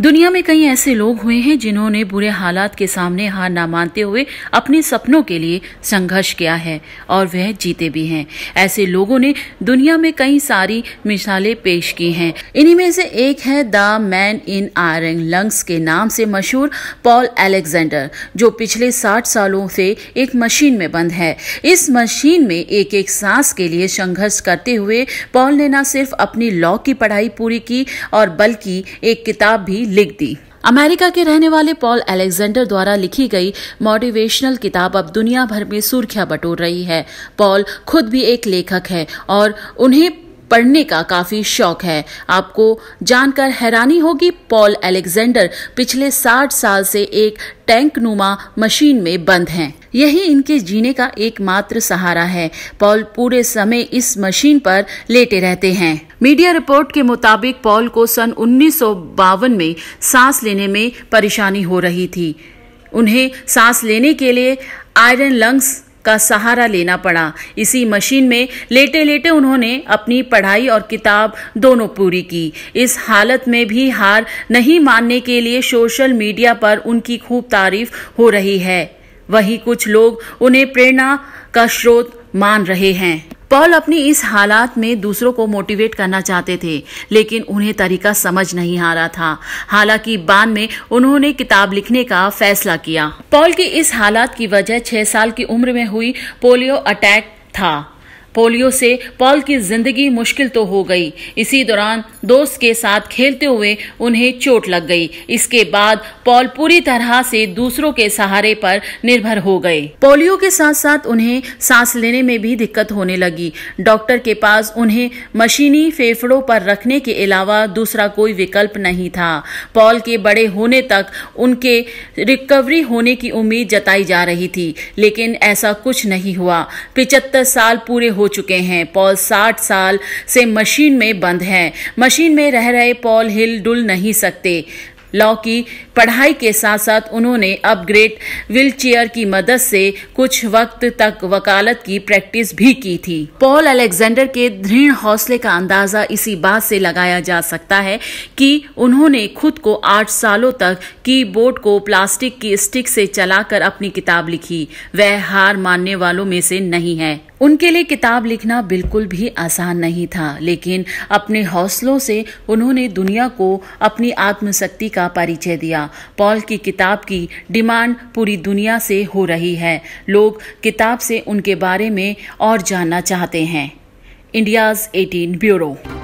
दुनिया में कई ऐसे लोग हुए हैं जिन्होंने बुरे हालात के सामने हार ना मानते हुए अपने सपनों के लिए संघर्ष किया है और वह जीते भी हैं ऐसे लोगों ने दुनिया में कई सारी मिसालें पेश की हैं इन्हीं में से एक है the man in iron lungs के नाम से मशहूर पॉल एलेक्जेंडर जो पिछले साठ सालों से एक मशीन में बंद है इस मशीन में एक एक सांस के लिए संघर्ष करते हुए पॉल ने न सिर्फ अपनी लॉ की पढ़ाई पूरी की और बल्कि एक किताब भी लिख दी अमेरिका के रहने वाले पॉल एलेक्जेंडर द्वारा लिखी गई मोटिवेशनल किताब अब दुनिया भर में सुर्खियां बटोर रही है पॉल खुद भी एक लेखक है और उन्हें पढ़ने का काफी शौक है आपको जानकर हैरानी होगी पॉल एलेक्जेंडर पिछले 60 साल से एक टैंक नुमा मशीन में बंद हैं यही इनके जीने का एकमात्र सहारा है पॉल पूरे समय इस मशीन पर लेटे रहते हैं मीडिया रिपोर्ट के मुताबिक पॉल को सन उन्नीस में सांस लेने में परेशानी हो रही थी उन्हें सांस लेने के लिए आयरन लंग्स का सहारा लेना पड़ा इसी मशीन में लेटे लेटे उन्होंने अपनी पढ़ाई और किताब दोनों पूरी की इस हालत में भी हार नहीं मानने के लिए सोशल मीडिया पर उनकी खूब तारीफ हो रही है वही कुछ लोग उन्हें प्रेरणा का स्रोत मान रहे हैं पॉल अपनी इस हालात में दूसरों को मोटिवेट करना चाहते थे लेकिन उन्हें तरीका समझ नहीं आ रहा था हालांकि बाद में उन्होंने किताब लिखने का फैसला किया पॉल की इस हालात की वजह छह साल की उम्र में हुई पोलियो अटैक था पोलियो से पॉल की जिंदगी मुश्किल तो हो गई इसी दौरान दोस्त के साथ खेलते हुए उन्हें चोट लग गई इसके बाद पॉल पूरी तरह से दूसरों के सहारे पर निर्भर हो गए पोलियो के साथ साथ उन्हें सांस लेने में भी दिक्कत होने लगी डॉक्टर के पास उन्हें मशीनी फेफड़ों पर रखने के अलावा दूसरा कोई विकल्प नहीं था पॉल के बड़े होने तक उनके रिकवरी होने की उम्मीद जताई जा रही थी लेकिन ऐसा कुछ नहीं हुआ पिचहत्तर साल पूरे हो चुके हैं पॉल साठ साल से मशीन में बंद हैं मशीन में रह रहे पॉल हिल डुल नहीं सकते लॉ की पढ़ाई के साथ साथ उन्होंने अपग्रेड व्हील चेयर की मदद से कुछ वक्त तक वकालत की प्रैक्टिस भी की थी पॉल अलेक्जेंडर के दृढ़ हौसले का अंदाजा इसी बात से लगाया जा सकता है कि उन्होंने खुद को आठ सालों तक की बोर्ड को प्लास्टिक की स्टिक से चलाकर अपनी किताब लिखी वह हार मानने वालों में से नहीं है उनके लिए किताब लिखना बिल्कुल भी आसान नहीं था लेकिन अपने हौसलों से उन्होंने दुनिया को अपनी आत्मशक्ति का परिचय दिया पॉल की किताब की डिमांड पूरी दुनिया से हो रही है लोग किताब से उनके बारे में और जानना चाहते हैं इंडियाज 18 ब्यूरो